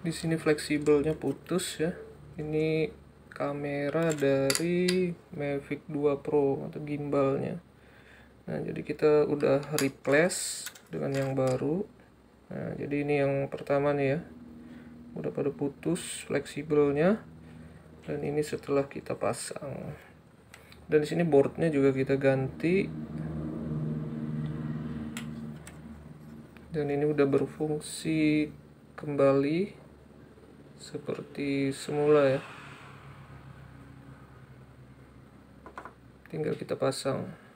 di sini fleksibelnya putus ya ini kamera dari Mavic 2 Pro atau gimbalnya nah jadi kita udah replace dengan yang baru nah jadi ini yang pertama nih ya udah pada putus fleksibelnya dan ini setelah kita pasang dan di sini boardnya juga kita ganti dan ini udah berfungsi kembali seperti semula ya tinggal kita pasang